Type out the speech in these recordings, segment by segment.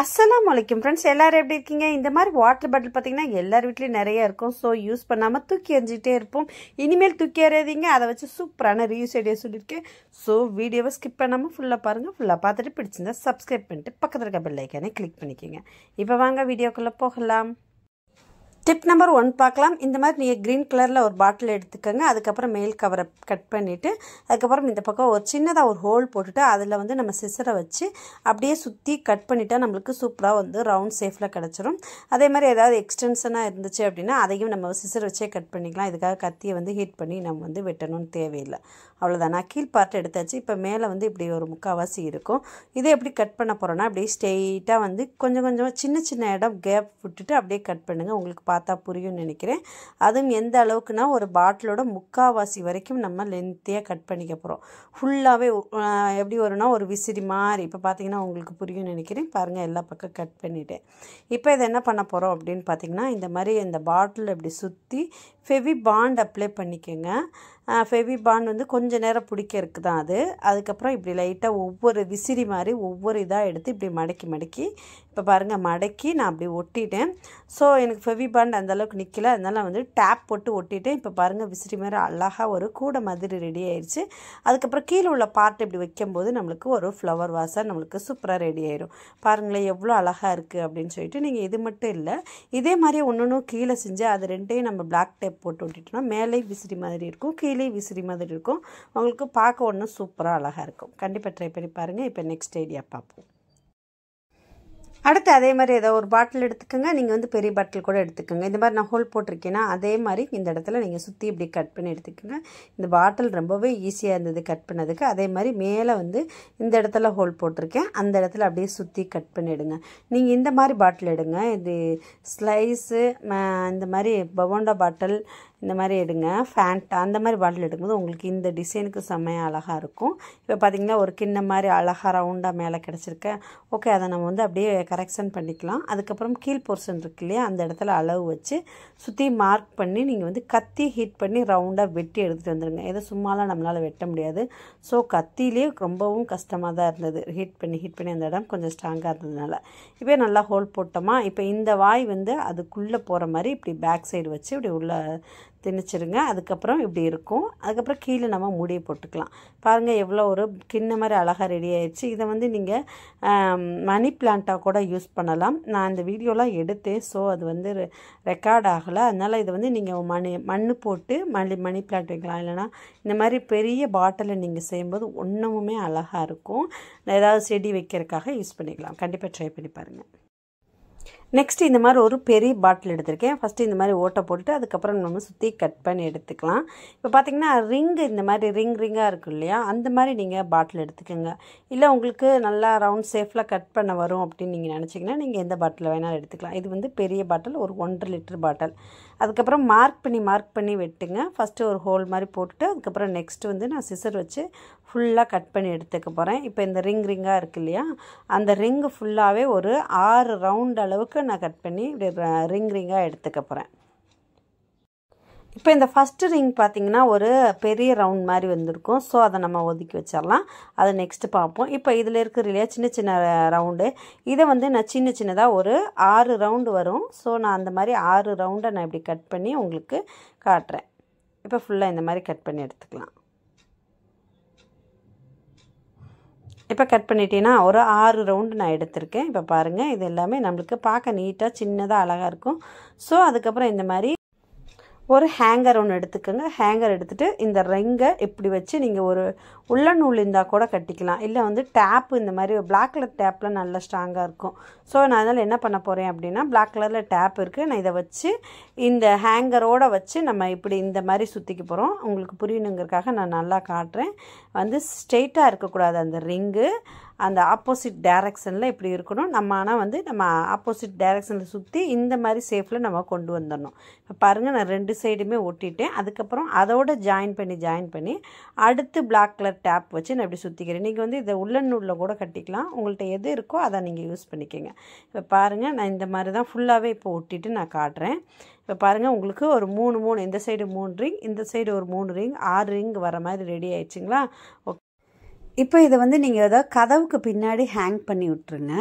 அஸ்லாம் வலைக்கும் ஃப்ரெண்ட்ஸ் எல்லோரும் எப்படி இருக்கீங்க இந்த மாதிரி வாட்டர் பாட்டில் பார்த்தீங்கன்னா எல்லார் வீட்லேயும் நிறையா இருக்கும் ஸோ யூஸ் பண்ணாமல் தூக்கி எறிஞ்சிட்டே இருப்போம் இனிமேல் தூக்கி எறியாதீங்க அதை வச்சு சூப்பரான ரியூஸ் ஐடியா சொல்லியிருக்கேன் ஸோ வீடியோவை ஸ்கிப் பண்ணாமல் ஃபுல்லாக பாருங்கள் ஃபுல்லாக பார்த்துட்டு பிடிச்சிருந்தா சப்ஸ்கிரைப் பண்ணிட்டு பக்கத்தில் இருக்க பெல்லைக்கானே கிளிக் பண்ணிக்கோங்க இப்போ வாங்க வீடியோக்குள்ளே போகலாம் டிப் நம்பர் ஒன் பார்க்கலாம் இந்த மாதிரி நீங்கள் க்ரீன் கலரில் ஒரு பாட்டில் எடுத்துக்கோங்க அதுக்கப்புறம் மேல் கவரை கட் பண்ணிவிட்டு அதுக்கப்புறம் இந்த பக்கம் ஒரு சின்னதாக ஒரு ஹோல் போட்டுட்டு அதில் வந்து நம்ம சிசரை வச்சு அப்படியே சுற்றி கட் பண்ணிட்டா நம்மளுக்கு சூப்பராக வந்து ரவுண்ட் ஷேஃபில் கிடச்சிரும் அதே மாதிரி ஏதாவது எக்ஸ்டென்ஷனாக இருந்துச்சு அப்படின்னா அதையும் நம்ம சிசர் வச்சே கட் பண்ணிக்கலாம் இதுக்காக கத்தியை வந்து ஹீட் பண்ணி நம்ம வந்து வெட்டணும்னு தேவையில்லை அவ்வளோதான் நான் கீழ் பார்ட் எடுத்தாச்சு இப்போ மேலே வந்து இப்படி ஒரு முக்கால்வாசி இருக்கும் இதை எப்படி கட் பண்ண போகிறோன்னா அப்படியே ஸ்ட்ரெயிட்டாக வந்து கொஞ்சம் கொஞ்சமாக சின்ன சின்ன இடம் கேப் விட்டுட்டு அப்படியே கட் பண்ணுங்கள் உங்களுக்கு பார்த்தா புரியும்னு நினைக்கிறேன் அதுவும் எந்த அளவுக்குனா ஒரு பாட்டிலோட முக்காவாசி வரைக்கும் நம்ம லென்த்தியாக கட் பண்ணிக்க போகிறோம் ஃபுல்லாகவே எப்படி வரும்னா ஒரு விசிறி மாதிரி இப்போ பார்த்தீங்கன்னா உங்களுக்கு புரியும் நினைக்கிறேன் பாருங்கள் எல்லா பக்கம் கட் பண்ணிவிட்டேன் இப்போ இதை என்ன பண்ண போகிறோம் அப்படின்னு பார்த்தீங்கன்னா இந்த மாதிரி இந்த பாட்டில் இப்படி சுற்றி ஃபெவி பாண்ட் அப்ளை பண்ணிக்கோங்க ஃபெவி பாண்ட் வந்து கொஞ்சம் நேரம் பிடிக்கிறதுக்கு தான் அது அதுக்கப்புறம் இப்படி லைட்டாக ஒவ்வொரு விசிறி மாதிரி ஒவ்வொரு இதாக எடுத்து இப்படி மடக்கி மடக்கி இப்போ பாருங்கள் மடக்கி நான் அப்படி ஒட்டிட்டேன் ஸோ எனக்கு ஃபெவி பாண்ட் அந்தளவுக்கு நிற்கல அதனால் வந்து டேப் போட்டு ஒட்டிட்டேன் இப்போ பாருங்கள் விசிறி மாதிரி அழகாக ஒரு கூடை மாதிரி ரெடி ஆயிடுச்சு அதுக்கப்புறம் கீழே உள்ள பார்ட் இப்படி வைக்கும்போது நம்மளுக்கு ஒரு ஃப்ளவர் வாசாக நம்மளுக்கு சூப்பராக ரெடி ஆயிடும் பாருங்களேன் எவ்வளோ அழகாக இருக்குது அப்படின்னு சொல்லிட்டு நீங்கள் இது மட்டும் இல்லை இதே மாதிரி ஒன்று ஒன்றும் கீழே செஞ்சு அது ரெண்டையும் நம்ம பிளாக் டேப் போட்டு விட்டுட்டோம்னா மேலே விசிறி மாதிரி இருக்கும் கீழே விசிறி மாதிரி இருக்கும் உங்களுக்கு பார்க்க ஒன்றும் சூப்பராக அழகாக இருக்கும் கண்டிப்பாக ட்ரை பண்ணி பாருங்கள் இப்போ நெக்ஸ்ட் ஐடியா பார்ப்போம் அடுத்து அதே மாதிரி ஏதோ ஒரு பாட்டில் எடுத்துக்கோங்க நீங்கள் வந்து பெரிய பாட்டில் கூட எடுத்துக்கோங்க இந்த மாதிரி நான் ஹோல் போட்டிருக்கேன்னா அதே மாதிரி இந்த இடத்துல நீங்கள் சுற்றி இப்படி கட் பண்ணி எடுத்துக்கோங்க இந்த பாட்டில் ரொம்பவே ஈஸியாக இருந்தது கட் பண்ணதுக்கு அதே மாதிரி மேலே வந்து இந்த இடத்துல ஹோல் போட்டிருக்கேன் அந்த இடத்துல அப்படியே சுற்றி கட் பண்ணிவிடுங்க நீங்கள் இந்த மாதிரி பாட்டில் எடுங்க இது ஸ்லைஸு இந்த மாதிரி பவோண்டா பாட்டில் இந்த மாதிரி எடுங்க ஃபேண்டா அந்த மாதிரி பாட்டில் எடுக்கும்போது உங்களுக்கு இந்த டிசைனுக்கு செம்மையாக அழகாக இருக்கும் இப்போ பார்த்தீங்கன்னா ஒரு கிண்ண மாதிரி அழகாக ரவுண்டாக மேலே கிடச்சிருக்க ஓகே அதை நம்ம வந்து அப்படியே கரெக்ஷன் பண்ணிக்கலாம் அதுக்கப்புறம் கீழ் போர்ஷன் இருக்கு இல்லையா அந்த இடத்துல அளவு வச்சு சுற்றி மார்க் பண்ணி நீங்கள் வந்து கத்தி ஹீட் பண்ணி ரவுண்டாக வெட்டி எடுத்துகிட்டு வந்துடுங்க எதை சும்மாலாம் நம்மளால் வெட்ட முடியாது ஸோ கத்திலே ரொம்பவும் கஷ்டமாக தான் இருந்தது ஹீட் பண்ணி ஹீட் பண்ணி அந்த இடம் கொஞ்சம் ஸ்ட்ராங்காக இருந்ததுனால இப்போ நல்லா ஹோல் போட்டோமா இப்போ இந்த வாய் வந்து அதுக்குள்ளே போகிற மாதிரி இப்படி பேக் சைடு வச்சு இப்படி உள்ள திணிச்சிடுங்க அதுக்கப்புறம் இப்படி இருக்கும் அதுக்கப்புறம் கீழே நம்ம மூடியை போட்டுக்கலாம் பாருங்கள் எவ்வளோ ஒரு கிண்ண மாதிரி அழகாக ரெடி ஆயிடுச்சு இதை வந்து நீங்கள் மணி பிளான்ட்டாக கூட யூஸ் பண்ணலாம் நான் அந்த வீடியோலாம் எடுத்தேன் ஸோ அது வந்து ரெக்கார்ட் ஆகலை அதனால் இதை வந்து நீங்கள் மணி மண் போட்டு மணி மணி பிளான்ட் வைக்கலாம் இல்லைனா இந்த மாதிரி பெரிய பாட்டிலை நீங்கள் செய்யும்போது ஒன்றுமே அழகாக இருக்கும் ஏதாவது செடி வைக்கிறதுக்காக யூஸ் பண்ணிக்கலாம் கண்டிப்பாக ட்ரை பண்ணி பாருங்கள் நெக்ஸ்ட் இந்த மாதிரி ஒரு பெரிய பாட்டில் எடுத்திருக்கேன் ஃபஸ்ட்டு இந்த மாதிரி ஓட்டை போட்டு அதுக்கப்புறம் நம்ம சுற்றி கட் பண்ணி எடுத்துக்கலாம் இப்போ பார்த்திங்கன்னா ரிங் இந்த மாதிரி ரிங் ரிங்காக இருக்கும் இல்லையா அந்த மாதிரி நீங்கள் பாட்டில் எடுத்துக்கோங்க இல்லை உங்களுக்கு நல்லா ரவுண்ட் ஷேஃபில் கட் பண்ண வரும் அப்படின்னு நீங்கள் நினச்சிங்கன்னா நீங்கள் எந்த பாட்டில் வேணாலும் எடுத்துக்கலாம் இது வந்து பெரிய பாட்டில் ஒரு ஒன்றரை லிட்டர் பாட்டில் அதுக்கப்புறம் மார்க் பண்ணி மார்க் பண்ணி வெட்டுங்க ஃபஸ்ட்டு ஒரு ஹோல் மாதிரி போட்டுட்டு அதுக்கப்புறம் நெக்ஸ்ட்டு வந்து நான் சிசர் வச்சு ஃபுல்லாக கட் பண்ணி எடுத்துக்க போகிறேன் இப்போ இந்த ரிங் ரிங்காக இருக்கு இல்லையா அந்த ரிங்கு ஃபுல்லாகவே ஒரு ஆறு ரவுண்ட் அளவுக்கு நான் கட் பண்ணி இப்படி ரிங் ரிங்காக எடுத்துக்க போகிறேன் இப்போ இந்த ஃபஸ்ட்டு ரிங் பார்த்திங்கன்னா ஒரு பெரிய ரவுண்ட் மாதிரி வந்திருக்கும் ஸோ அதை நம்ம ஒதுக்கி வச்சிடலாம் அதை நெக்ஸ்ட்டு பார்ப்போம் இப்போ இதில் இருக்கிற இல்லையா சின்ன சின்ன ரவுண்டு இதை வந்து நான் சின்ன சின்னதாக ஒரு ஆறு ரவுண்டு வரும் ஸோ நான் அந்த மாதிரி ஆறு ரவுண்டை நான் இப்படி கட் பண்ணி உங்களுக்கு காட்டுறேன் இப்போ ஃபுல்லாக இந்த மாதிரி கட் பண்ணி எடுத்துக்கலாம் இப்போ கட் பண்ணிட்டீங்கன்னா ஒரு ஆறு ரவுண்டு நான் எடுத்திருக்கேன் இப்போ பாருங்கள் இது எல்லாமே நம்மளுக்கு பார்க்க நீட்டாக சின்னதாக அழகாக இருக்கும் ஸோ அதுக்கப்புறம் இந்த மாதிரி ஒரு ஹேங்கர் ஒன்று எடுத்துக்கோங்க ஹேங்கர் எடுத்துகிட்டு இந்த ரெங்கை இப்படி வச்சு நீங்கள் ஒரு உள்ள நூல் இருந்தால் கூட கட்டிக்கலாம் இல்லை வந்து டேப்பு இந்த மாதிரி பிளாக் கலர் டேப்பில் நல்ல ஸ்ட்ராங்காக இருக்கும் ஸோ நான் அதனால் என்ன பண்ண போகிறேன் அப்படின்னா பிளாக் கலரில் டேப் இருக்குது நான் இதை வச்சு இந்த ஹேங்கரோடு வச்சு நம்ம இப்படி இந்த மாதிரி சுற்றிக்க போகிறோம் உங்களுக்கு புரியணுங்கிறதுக்காக நான் நல்லா காட்டுறேன் வந்து ஸ்ட்ரெயிட்டாக இருக்கக்கூடாது அந்த ரிங்கு அந்த ஆப்போசிட் டேரக்ஷனில் இப்படி இருக்கணும் நம்ம ஆனால் வந்து நம்ம ஆப்போசிட் டைரக்ஷனில் சுற்றி இந்த மாதிரி சேஃபில் நம்ம கொண்டு வந்துடணும் இப்போ பாருங்கள் நான் ரெண்டு சைடுமே ஒட்டிட்டேன் அதுக்கப்புறம் அதோட ஜாயின் பண்ணி ஜாயின் பண்ணி அடுத்து பிளாக் கலர் டேப் வச்சு நான் இப்படி சுற்றிக்கிறேன் நீங்கள் வந்து இதை உள்ளன் நூலில் கூட கட்டிக்கலாம் உங்கள்கிட்ட எது இருக்கோ அதை நீங்கள் யூஸ் பண்ணிக்கோங்க இப்போ பாருங்கள் நான் இந்த மாதிரி தான் ஃபுல்லாகவே இப்போ ஒட்டிட்டு நான் காட்டுறேன் இப்போ பாருங்கள் உங்களுக்கு ஒரு மூணு மூணு இந்த சைடு மூணு ரிங் இந்த சைடு ஒரு மூணு ரிங் ஆறு ரிங் வர மாதிரி ரெடி ஆயிடுச்சுங்களா ஓகே இப்போ இதை வந்து நீங்கள் ஏதாவது கதவுக்கு பின்னாடி ஹேங் பண்ணி விட்டுருங்க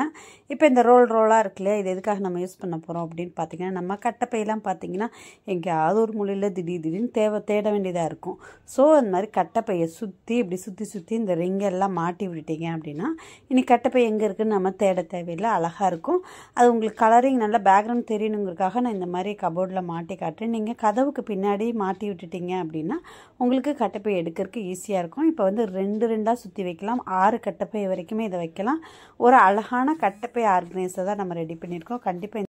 இப்போ இந்த ரோல் ரோலாக இருக்குல்லையா இது எதுக்காக நம்ம யூஸ் பண்ண போகிறோம் அப்படின்னு பார்த்தீங்கன்னா நம்ம கட்டப்பையெல்லாம் பார்த்தீங்கன்னா எங்கேயாவது ஒரு மொழியில் திடீர் திடீர்னு தேவை தேட வேண்டியதாக இருக்கும் ஸோ அந்த மாதிரி கட்டப்பையை சுற்றி இப்படி சுற்றி சுற்றி இந்த ரிங்கெல்லாம் மாட்டி விட்டுட்டீங்க அப்படின்னா இனி கட்டப்பை எங்கே இருக்குதுன்னு நம்ம தேட தேவையில்லை அழகாக இருக்கும் அது உங்களுக்கு கலரிங் நல்லா பேக்ரவுண்ட் தெரியணுங்கிறதுக்காக நான் இந்த மாதிரி கபோர்டில் மாட்டி காட்டுறேன் நீங்கள் கதவுக்கு பின்னாடி மாட்டி விட்டுட்டீங்க அப்படின்னா உங்களுக்கு கட்டப்பை எடுக்கிறதுக்கு ஈஸியாக இருக்கும் இப்போ வந்து ரெண்டு ரெண்டாக சுற்றி வைக்கலாம் ஆறு கட்டப்பை வரைக்குமே இதை வைக்கலாம் ஒரு அழகான கட்டப்பை பே ஆர்கனைசர் தான் நம்ம ரெடி பண்ணியிருக்கோம் கண்டிப்பாக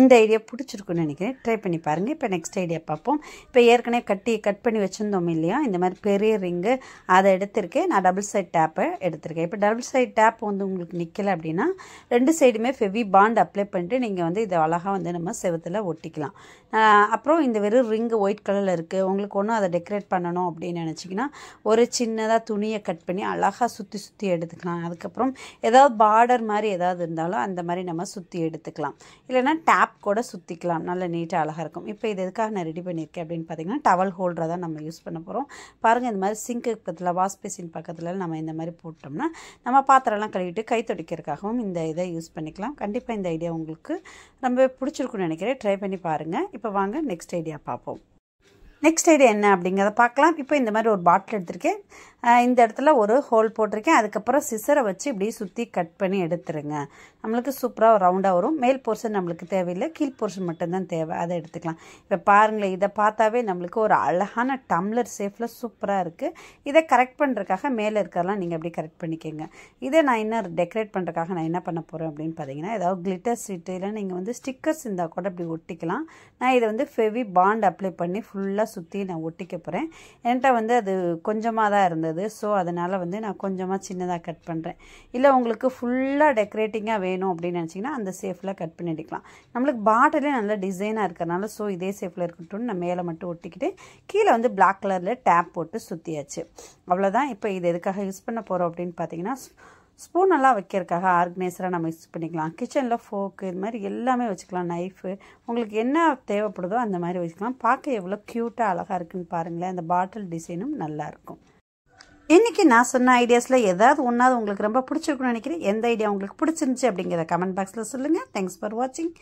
இந்த ஐடியா பிடிச்சிருக்குன்னு நினைக்கிறேன் ட்ரை பண்ணி பாருங்கள் இப்போ நெக்ஸ்ட் ஐடியா பார்ப்போம் இப்போ ஏற்கனவே கட்டி கட் பண்ணி வச்சுருந்தோம் இல்லையா இந்த மாதிரி பெரிய ரிங்கு அதை எடுத்திருக்கேன் நான் டபுள் சைட் டேப்பை எடுத்திருக்கேன் இப்போ டபுள் சைட் டேப் வந்து உங்களுக்கு நிற்கலை அப்படின்னா ரெண்டு சைடுமே ஃபெவி பாண்ட் அப்ளை பண்ணிட்டு நீங்கள் வந்து இதை அழகாக வந்து நம்ம செவத்தில் ஒட்டிக்கலாம் அப்புறம் இந்த வெறும் ரிங்கு ஒயிட் கலரில் இருக்குது உங்களுக்கு ஒன்றும் அதை டெக்கரேட் பண்ணணும் அப்படின்னு நினச்சிங்கன்னா ஒரு சின்னதாக துணியை கட் பண்ணி அழகாக சுற்றி சுற்றி எடுத்துக்கலாம் அதுக்கப்புறம் ஏதாவது பார்டர் மாதிரி ஏதாவது இருந்தாலும் அந்த மாதிரி நம்ம சுற்றி எடுத்துக்கலாம் இல்லைனா டேப் மேப் கூட சுற்றிக்கலாம் நல்ல நீட்டாக அழகாக இருக்கும் இப்போ இது எதுக்காக நான் ரெடி பண்ணியிருக்கேன் அப்படின்னு பார்த்தீங்கன்னா டவல் ஹோல்டரை தான் நம்ம யூஸ் பண்ண போகிறோம் பாருங்கள் இந்த மாதிரி சிங்க்கு பக்கத்தில் வாஷ் பேசின் பக்கத்தில் நம்ம இந்த மாதிரி போட்டோம்னா நம்ம பாத்திரம்லாம் கழுவிட்டு கை துடைக்கிறதுக்காகவும் இந்த இதை யூஸ் பண்ணிக்கலாம் கண்டிப்பாக இந்த ஐடியா உங்களுக்கு ரொம்ப பிடிச்சிருக்குன்னு நினைக்கிறேன் ட்ரை பண்ணி பாருங்கள் இப்போ வாங்க நெக்ஸ்ட் ஐடியா பார்ப்போம் நெக்ஸ்ட் ஐடியா என்ன அப்படிங்கிறத பார்க்கலாம் இப்போ இந்த மாதிரி ஒரு பாட்டில் எடுத்திருக்கேன் இந்த இடத்துல ஒரு ஹோல் போட்டிருக்கேன் அதுக்கப்புறம் சிசரை வச்சு இப்படி சுற்றி கட் பண்ணி எடுத்துருங்க நம்மளுக்கு சூப்பராக ரவுண்டாக வரும் மேல் போர்ஷன் நம்மளுக்கு தேவையில்லை கீழ் போர்ஷன் மட்டும்தான் தேவை அதை எடுத்துக்கலாம் இப்போ பாருங்களேன் இதை பார்த்தாவே நம்மளுக்கு ஒரு அழகான டம்ளர் சேஃபில் சூப்பராக இருக்குது இதை கரெக்ட் பண்ணுறதுக்காக மேலே இருக்கிறதெல்லாம் நீங்கள் அப்படி கரெக்ட் பண்ணிக்கோங்க இதை நான் என்ன டெக்கரேட் பண்ணுறதுக்காக நான் என்ன பண்ண போகிறேன் அப்படின்னு பார்த்தீங்கன்னா ஏதாவது கிளிட்டர் ஸ்வீட்டு இல்லை நீங்கள் வந்து ஸ்டிக்கர்ஸ் இருந்தால் கூட அப்படி ஒட்டிக்கலாம் நான் இதை வந்து ஃபெவி பாண்ட் அப்ளை பண்ணி ஃபுல்லாக சுற்றி நான் ஒட்டிக்க போகிறேன் என்கிட்ட வந்து அது கொஞ்சமாக தான் இருந்தது ஸோ அதனால் வந்து நான் கொஞ்சமாக சின்னதாக கட் பண்ணுறேன் இல்லை உங்களுக்கு ஃபுல்லாக டெக்கரேட்டிங்காக வேணும் வேணும் அப்படின்னு நினச்சிங்கன்னா அந்த சேஃபில் கட் பண்ணி எடுக்கலாம் நம்மளுக்கு பாட்டிலே நல்ல டிசைனாக இருக்கிறனால ஸோ இதே சேஃபில் இருக்கட்டும்னு நான் மேலே மட்டும் ஒட்டிக்கிட்டு கீழே வந்து பிளாக் கலரில் டேப் போட்டு சுற்றியாச்சு அவ்வளோதான் இப்போ இது எதுக்காக யூஸ் பண்ண போகிறோம் அப்படின்னு பார்த்தீங்கன்னா ஸ்பூன் எல்லாம் வைக்கிறதுக்காக ஆர்கனைசராக நம்ம யூஸ் பண்ணிக்கலாம் கிச்சனில் ஃபோக்கு இது மாதிரி எல்லாமே வச்சுக்கலாம் நைஃபு உங்களுக்கு என்ன தேவைப்படுதோ அந்த மாதிரி வச்சுக்கலாம் பார்க்க எவ்வளோ க்யூட்டாக அழகாக இருக்குன்னு பாருங்களேன் அந்த பாட்டில் டிசைனும் நல்லாயிருக்கும் இன்றைக்கி நான் சொன்ன ஐடியாஸில் ஏதாவது ஒன்றாவது உங்களுக்கு ரொம்ப பிடிச்சிருக்குன்னு நினைக்கிறேன் எந்த ஐடியா உங்களுக்கு பிடிச்சிருந்துச்சி அப்படிங்கிறத கமெண்ட் பாக்ஸில் சொல்லுங்கள் தேங்க்ஸ் ஃபார் வாட்சிங்